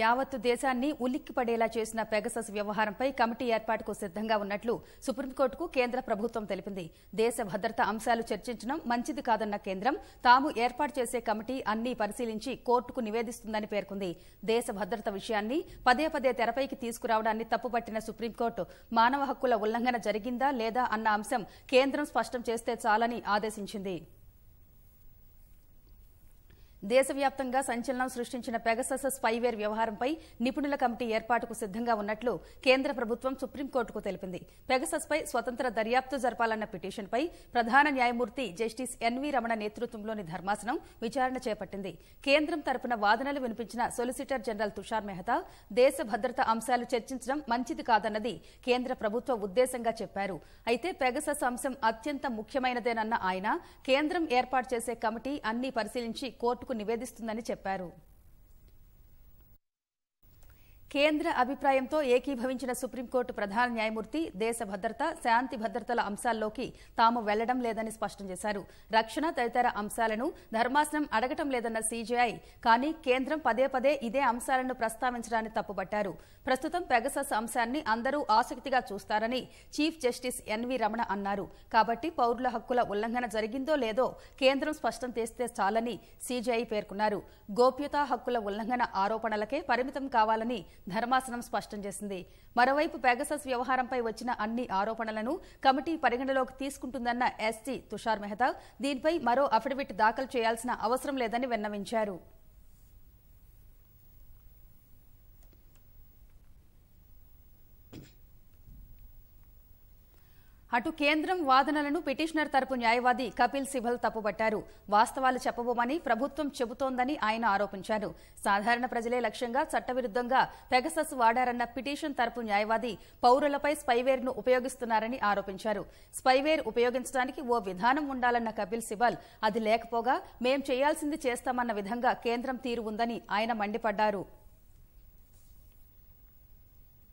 యావత్తు దేశాన్ని పడేలా చేసిన పెగసస్ వ్యవహారంపై కమిటీ ఏర్పాటుకు సిద్దంగా ఉన్నట్లు సుప్రీంకోర్టుకు కేంద్ర ప్రభుత్వం తెలిపింది దేశ భద్రత అంశాలు చర్చించడం మంచిది కాదన్న కేంద్రం తాము ఏర్పాటు చేసే కమిటీ అన్ని పరిశీలించి కోర్టుకు నివేదిస్తుందని పేర్కొంది దేశ భద్రత విషయాన్ని పదే పదే తెరపైకి తీసుకురావడాన్ని తప్పుపట్టిన సుప్రీంకోర్టు మానవ హక్కుల ఉల్లంఘన జరిగిందా లేదా అన్న అంశం కేంద్రం స్పష్టం చేస్తే చాలని ఆదేశించింది దేశవ్యాప్తంగా సంచలనం సృష్టించిన పెగసస్ స్పైవేర్ వ్యవహారంపై నిపుణుల కమిటీ ఏర్పాటుకు సిద్దంగా ఉన్నట్లు కేంద్ర ప్రభుత్వం సుప్రీంకోర్టుకు తెలిపింది పెగసస్పై స్వతంత్ర దర్యాప్తు జరపాలన్న పిటిషన్పై ప్రధాన న్యాయమూర్తి జస్టిస్ ఎన్వీ రమణ నేతృత్వంలోని ధర్మాసనం విచారణ చేపట్టింది కేంద్రం తరపున వాదనలు వినిపించిన సొలిసిటర్ జనరల్ తుషార్ మెహతా దేశ భద్రత అంశాలు చర్చించడం మంచిది కాదన్నది కేంద్ర ప్రభుత్వ ఉద్దేశంగా చెప్పారు అయితే పెగసస్ అంశం అత్యంత ముఖ్యమైనదేనన్న ఆయన కేంద్రం ఏర్పాటు చేసే కమిటీ అన్ని పరిశీలించి కోర్టుకు నివేదిస్తుందని చెప్పారు కేంద్ర అభిప్రాయంతో ఏకీభవించిన సుప్రీంకోర్టు ప్రధాన న్యాయమూర్తి దేశ భద్రత శాంతి భద్రతల అంశాల్లోకి తాము వెళ్లడం లేదని స్పష్టం చేశారు రక్షణ తదితర అంశాలను ధర్మాసనం అడగటం లేదన్న సీజీఐ కానీ కేంద్రం పదే పదే ఇదే అంశాలను ప్రస్తావించడాన్ని తప్పుపట్టారు ప్రస్తుతం పెగసస్ అంశాన్ని అందరూ ఆసక్తిగా చూస్తారని చీఫ్ జస్టిస్ ఎన్వి రమణ అన్నారు కాబట్టి పౌరుల హక్కుల ఉల్లంఘన జరిగిందో లేదో కేంద్రం స్పష్టం చేస్తే చాలని సీజీఐ పేర్కొన్నారు గోప్యతా హక్కుల ఉల్లంఘన ఆరోపణలకే పరిమితం కావాలని ధర్మాసనం స్పష్టం చేసింది మరోవైపు పెగసస్ వ్యవహారంపై వచ్చిన అన్ని ఆరోపణలను కమిటీ పరిగణలోకి తీసుకుంటుందన్న ఎస్టీ తుషార్ మెహతా దీనిపై మరో అఫిడవిట్ దాఖలు చేయాల్సిన అవసరం లేదని విన్నవించారు అటు కేంద్రం వాదనలను పిటిషనర్ తరపు న్యాయవాది కపిల్ సిబల్ తప్పుబట్టారు వాస్తవాలు చెప్పబోమని ప్రభుత్వం చెబుతోందని ఆయన ఆరోపించారు సాధారణ ప్రజలే లక్ష్యంగా చట్టవిరుద్ధంగా పెగసస్ వాడారన్న పిటిషన్ తరపు న్యాయవాది పౌరులపై స్పైవేర్ను ఉపయోగిస్తున్నారని ఆరోపించారు స్పైవేర్ ఉపయోగించడానికి ఓ విధానం ఉండాలన్న కపిల్ సిబల్ అది లేకపోగా మేం చేయాల్సింది చేస్తామన్న విధంగా కేంద్రం తీరు ఉందని ఆయన మండిపడ్డారు